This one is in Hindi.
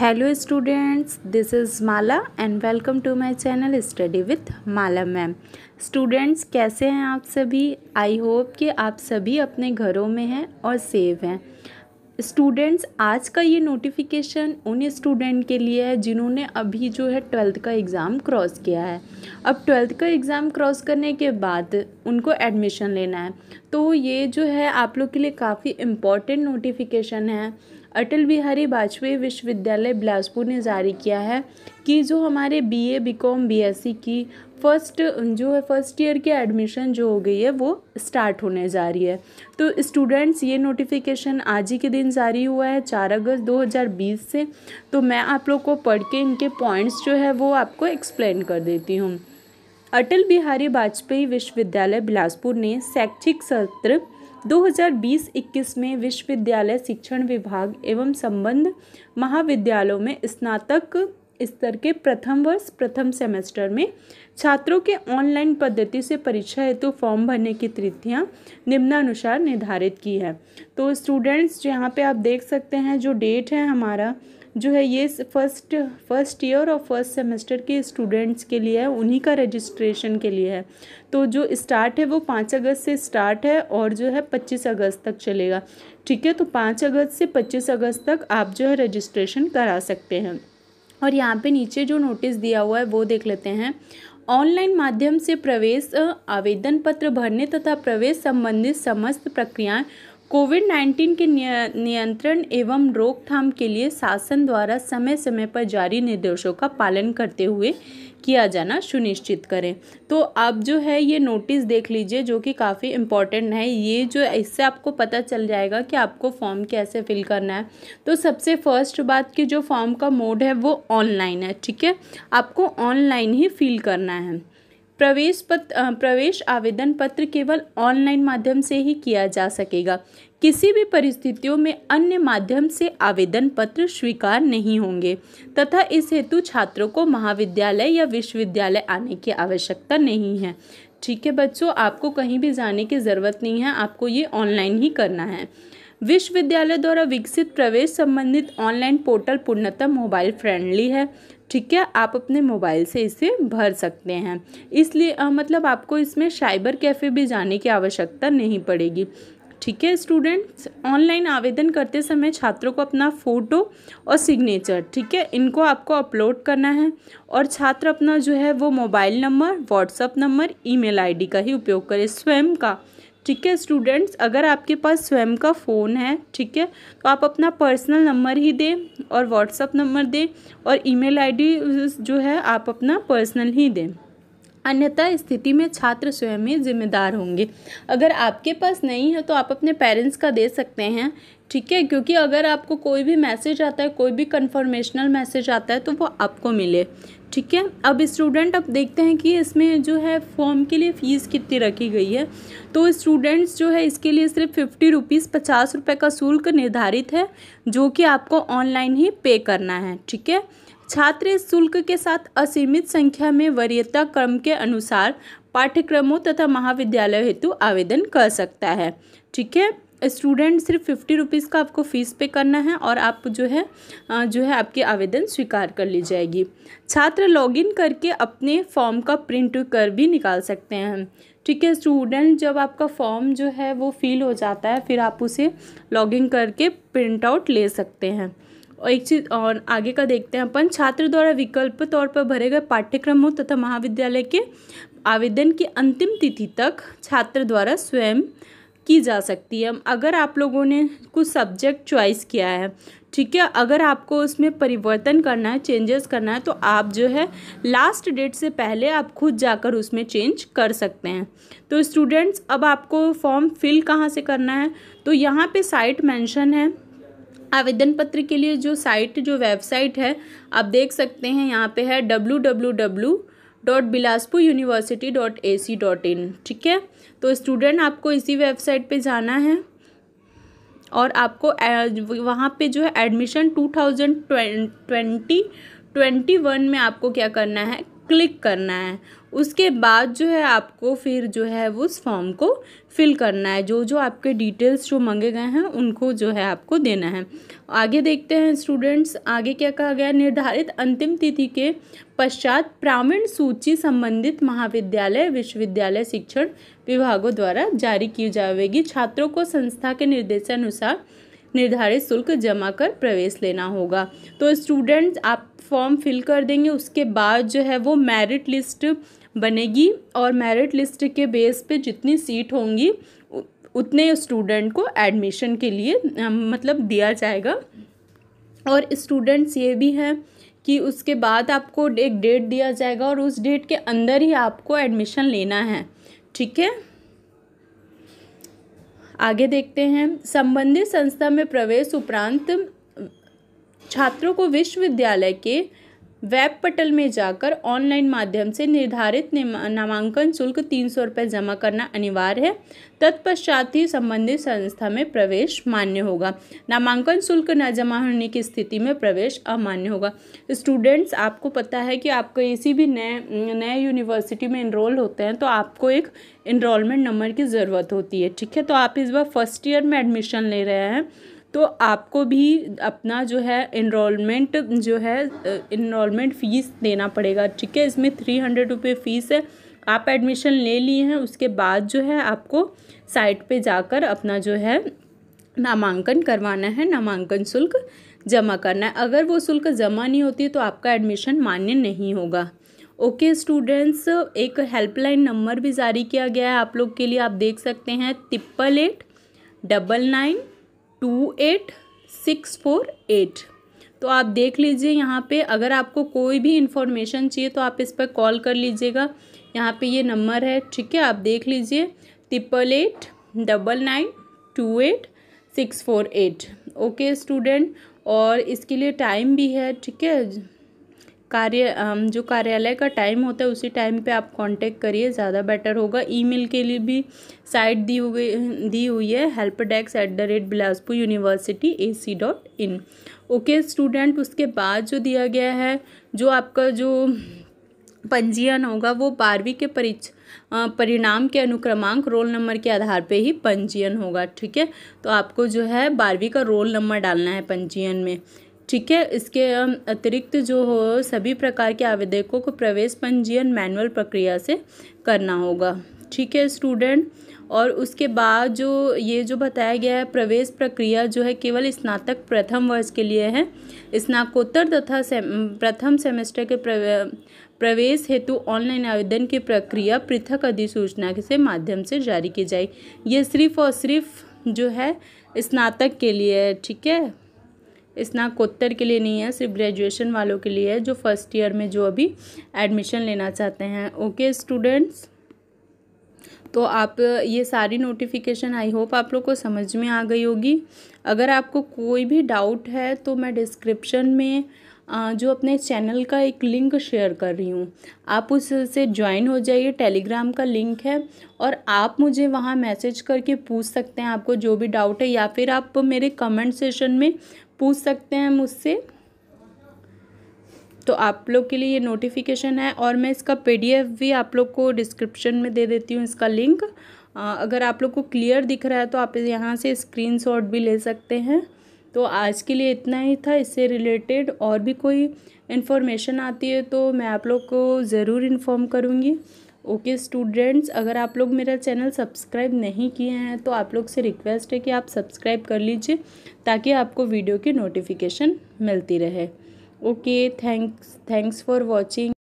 hello students this is Mala and welcome to my channel study with Mala ma'am students कैसे हैं आप सभी आई होप कि आप सभी अपने घरों में हैं और सेव हैं स्टूडेंट्स आज का ये नोटिफिकेशन उन स्टूडेंट के लिए है जिन्होंने अभी जो है ट्वेल्थ का एग्ज़ाम क्रॉस किया है अब ट्वेल्थ का एग्ज़ाम क्रॉस करने के बाद उनको एडमिशन लेना है तो ये जो है आप लोग के लिए काफ़ी इम्पॉर्टेंट नोटिफिकेशन है अटल बिहारी वाजपेयी विश्वविद्यालय बिलासपुर ने जारी किया है कि जो हमारे बीए बीकॉम बीएससी की फर्स्ट जो है फर्स्ट ईयर के एडमिशन जो हो गई है वो स्टार्ट होने जा रही है तो स्टूडेंट्स ये नोटिफिकेशन आज ही के दिन जारी हुआ है चार अगस्त 2020 से तो मैं आप लोग को पढ़ के इनके पॉइंट्स जो है वो आपको एक्सप्लेन कर देती हूँ अटल बिहारी वाजपेयी विश्वविद्यालय बिलासपुर ने शैक्षिक सत्र 2020-21 में विश्वविद्यालय शिक्षण विभाग एवं संबंध महाविद्यालयों में स्नातक स्तर के प्रथम वर्ष प्रथम सेमेस्टर में छात्रों के ऑनलाइन पद्धति से परीक्षा हेतु तो फॉर्म भरने की तिथियां निम्नानुसार निर्धारित की है तो स्टूडेंट्स यहाँ पे आप देख सकते हैं जो डेट है हमारा जो है ये फर्स्ट फर्स्ट ईयर और फर्स्ट सेमेस्टर के स्टूडेंट्स के लिए है उन्हीं का रजिस्ट्रेशन के लिए है तो जो स्टार्ट है वो पाँच अगस्त से स्टार्ट है और जो है पच्चीस अगस्त तक चलेगा ठीक है तो पाँच अगस्त से पच्चीस अगस्त तक आप जो है रजिस्ट्रेशन करा सकते हैं और यहाँ पे नीचे जो नोटिस दिया हुआ है वो देख लेते हैं ऑनलाइन माध्यम से प्रवेश आवेदन पत्र भरने तथा प्रवेश संबंधित समस्त प्रक्रियाएं कोविड 19 के नियंत्रण एवं रोकथाम के लिए शासन द्वारा समय समय पर जारी निर्देशों का पालन करते हुए किया जाना सुनिश्चित करें तो आप जो है ये नोटिस देख लीजिए जो कि काफ़ी इम्पॉर्टेंट है ये जो इससे आपको पता चल जाएगा कि आपको फॉर्म कैसे फिल करना है तो सबसे फर्स्ट बात कि जो फॉर्म का मोड है वो ऑनलाइन है ठीक है आपको ऑनलाइन ही फिल करना है प्रवेश पत्र प्रवेश आवेदन पत्र केवल ऑनलाइन माध्यम से ही किया जा सकेगा किसी भी परिस्थितियों में अन्य माध्यम से आवेदन पत्र स्वीकार नहीं होंगे तथा इस हेतु छात्रों को महाविद्यालय या विश्वविद्यालय आने की आवश्यकता नहीं है ठीक है बच्चों आपको कहीं भी जाने की ज़रूरत नहीं है आपको ये ऑनलाइन ही करना है विश्वविद्यालय द्वारा विकसित प्रवेश संबंधित ऑनलाइन पोर्टल पूर्णतः मोबाइल फ्रेंडली है ठीक है आप अपने मोबाइल से इसे भर सकते हैं इसलिए आ, मतलब आपको इसमें साइबर कैफ़े भी जाने की आवश्यकता नहीं पड़ेगी ठीक है स्टूडेंट्स ऑनलाइन आवेदन करते समय छात्रों को अपना फ़ोटो और सिग्नेचर ठीक है इनको आपको अपलोड करना है और छात्र अपना जो है वो mobile number WhatsApp number email ID का ही उपयोग करें स्वयं का ठीक है स्टूडेंट्स अगर आपके पास स्वयं का फ़ोन है ठीक है तो आप अपना पर्सनल नंबर ही दें और व्हाट्सअप नंबर दें और ईमेल आईडी जो है आप अपना पर्सनल ही दें अन्यथा स्थिति में छात्र स्वयं ही जिम्मेदार होंगे अगर आपके पास नहीं है तो आप अपने पेरेंट्स का दे सकते हैं ठीक है क्योंकि अगर आपको कोई भी मैसेज आता है कोई भी कन्फर्मेशनल मैसेज आता है तो वो आपको मिले ठीक है अब स्टूडेंट अब देखते हैं कि इसमें जो है फॉर्म के लिए फ़ीस कितनी रखी गई है तो स्टूडेंट्स जो है इसके लिए सिर्फ फिफ्टी रुपीज़ पचास रुपये का शुल्क निर्धारित है जो कि आपको ऑनलाइन ही पे करना है ठीक है छात्र शुल्क के साथ असीमित संख्या में वरीयता क्रम के अनुसार पाठ्यक्रमों तथा महाविद्यालय हेतु आवेदन कर सकता है ठीक है स्टूडेंट सिर्फ फिफ्टी रुपीज़ का आपको फ़ीस पे करना है और आप जो है जो है आपकी आवेदन स्वीकार कर ली जाएगी छात्र लॉगिन करके अपने फॉर्म का प्रिंट कर भी निकाल सकते हैं ठीक है स्टूडेंट जब आपका फॉर्म जो है वो फिल हो जाता है फिर आप उसे लॉगिन करके प्रिंट आउट ले सकते हैं और एक चीज़ और आगे का देखते हैं अपन छात्र द्वारा विकल्प तौर पर भरे गए पाठ्यक्रमों तथा महाविद्यालय के आवेदन की अंतिम तिथि तक छात्र द्वारा स्वयं की जा सकती है अगर आप लोगों ने कुछ सब्जेक्ट चॉइस किया है ठीक है अगर आपको उसमें परिवर्तन करना है चेंजेस करना है तो आप जो है लास्ट डेट से पहले आप खुद जाकर उसमें चेंज कर सकते हैं तो स्टूडेंट्स अब आपको फॉर्म फिल कहाँ से करना है तो यहाँ पे साइट मेंशन है आवेदन पत्र के लिए जो साइट जो वेबसाइट है आप देख सकते हैं यहाँ पे है W W W dot Bilaspur university dot A C dot in ठीक है तो स्टूडेंट आपको इसी वेबसाइट पे जाना है और आपको वहाँ पे जो है admission two thousand twenty twenty one में आपको क्या करना है क्लिक करना है उसके बाद जो है आपको फिर जो है उस फॉर्म को फिल करना है जो जो आपके डिटेल्स जो मंगे गए हैं उनको जो है आपको देना है आगे देखते हैं स्टूडेंट्स आगे क्या कहा गया निर्धारित अंतिम तिथि के पश्चात प्रावीण सूची संबंधित महाविद्यालय विश्वविद्यालय शिक्षण विभागों द्वारा जारी की जाएगी छात्रों को संस्था के निर्देशानुसार निर्धारित शुल्क जमा कर प्रवेश लेना होगा तो स्टूडेंट्स आप फॉर्म फिल कर देंगे उसके बाद जो है वो मेरिट लिस्ट बनेगी और मेरिट लिस्ट के बेस पे जितनी सीट होंगी उतने स्टूडेंट को एडमिशन के लिए मतलब दिया जाएगा और स्टूडेंट्स ये भी हैं कि उसके बाद आपको एक डेट दिया जाएगा और उस डेट के अंदर ही आपको एडमिशन लेना है ठीक है आगे देखते हैं संबंधित संस्था में प्रवेश उपरांत छात्रों को विश्वविद्यालय के वेब पटल में जाकर ऑनलाइन माध्यम से निर्धारित नामांकन शुल्क तीन सौ रुपये जमा करना अनिवार्य है तत्पश्चात ही संबंधित संस्था में प्रवेश मान्य होगा नामांकन शुल्क न जमा होने की स्थिति में प्रवेश अमान्य होगा स्टूडेंट्स आपको पता है कि आप किसी भी नए नए यूनिवर्सिटी में इनरोल होते हैं तो आपको एक इनरोलमेंट नंबर की ज़रूरत होती है ठीक है तो आप इस बार फर्स्ट ईयर में एडमिशन ले रहे हैं तो आपको भी अपना जो है इनरोलमेंट जो है इनरोलमेंट फ़ीस देना पड़ेगा ठीक है इसमें थ्री हंड्रेड रुपये फ़ीस है आप एडमिशन ले लिए हैं उसके बाद जो है आपको साइट पे जाकर अपना जो है नामांकन करवाना है नामांकन शुल्क जमा करना है अगर वो शुल्क जमा नहीं होती तो आपका एडमिशन मान्य नहीं होगा ओके okay, स्टूडेंट्स एक हेल्पलाइन नंबर भी जारी किया गया है आप लोग के लिए आप देख सकते हैं triple eight double nine two eight six four eight तो आप देख लीजिए यहाँ पे अगर आपको कोई भी इन्फॉर्मेशन चाहिए तो आप इस पर कॉल कर लीजिएगा यहाँ पे ये नंबर है ठीक है आप देख लीजिए triple eight double nine two eight six four eight okay student और इसके लिए टाइम भी है ठीक है कार्य जो कार्यालय का टाइम होता है उसी टाइम पे आप कांटेक्ट करिए ज़्यादा बेटर होगा ईमेल के लिए भी साइट दी हुई दी हुई है help desk at the rate Bilaspur university A C dot in okay student उसके बाद जो दिया गया है जो आपका जो पंजीयन होगा वो बारहवीं के परीक्षा परिणाम के अनुक्रमांक रोल नंबर के आधार पे ही पंजीयन होगा ठीक है तो आपको जो है बारहवीं का रोल नंबर डालना है पंजीयन में ठीक है इसके अतिरिक्त जो हो सभी प्रकार के आवेदकों को प्रवेश पंजीयन मैनुअल प्रक्रिया से करना होगा ठीक है स्टूडेंट और उसके बाद जो ये जो बताया गया है प्रवेश प्रक्रिया जो है केवल स्नातक प्रथम वर्ष के लिए है स्नाकोत्तर तथा से, प्रथम सेमेस्टर के प्रवेश हेतु ऑनलाइन आवेदन की प्रक्रिया पृथक अधिसूचना के से माध्यम से जारी की जाए ये सिर्फ और सिर्फ जो है स्नातक के लिए है ठीक है स्नाकोत्तर के लिए नहीं है सिर्फ ग्रेजुएशन वालों के लिए है जो फर्स्ट ईयर में जो अभी एडमिशन लेना चाहते हैं ओके स्टूडेंट्स तो आप ये सारी नोटिफिकेशन आई होप आप लोग को समझ में आ गई होगी अगर आपको कोई भी डाउट है तो मैं डिस्क्रिप्शन में जो अपने चैनल का एक लिंक शेयर कर रही हूँ आप उससे ज्वाइन हो जाइए टेलीग्राम का लिंक है और आप मुझे वहाँ मैसेज करके पूछ सकते हैं आपको जो भी डाउट है या फिर आप मेरे कमेंट सेशन में पूछ सकते हैं मुझसे तो आप लोग के लिए ये नोटिफिकेशन है और मैं इसका पीडीएफ भी आप लोग को डिस्क्रिप्शन में दे देती हूँ इसका लिंक अगर आप लोग को क्लियर दिख रहा है तो आप यहाँ से स्क्रीनशॉट भी ले सकते हैं तो आज के लिए इतना ही था इससे रिलेटेड और भी कोई इन्फॉर्मेशन आती है तो मैं आप लोग को ज़रूर इन्फॉर्म करूँगी ओके okay, स्टूडेंट्स अगर आप लोग मेरा चैनल सब्सक्राइब नहीं किए हैं तो आप लोग से रिक्वेस्ट है कि आप सब्सक्राइब कर लीजिए ताकि आपको वीडियो की नोटिफिकेशन मिलती रहे okay thanks thanks for watching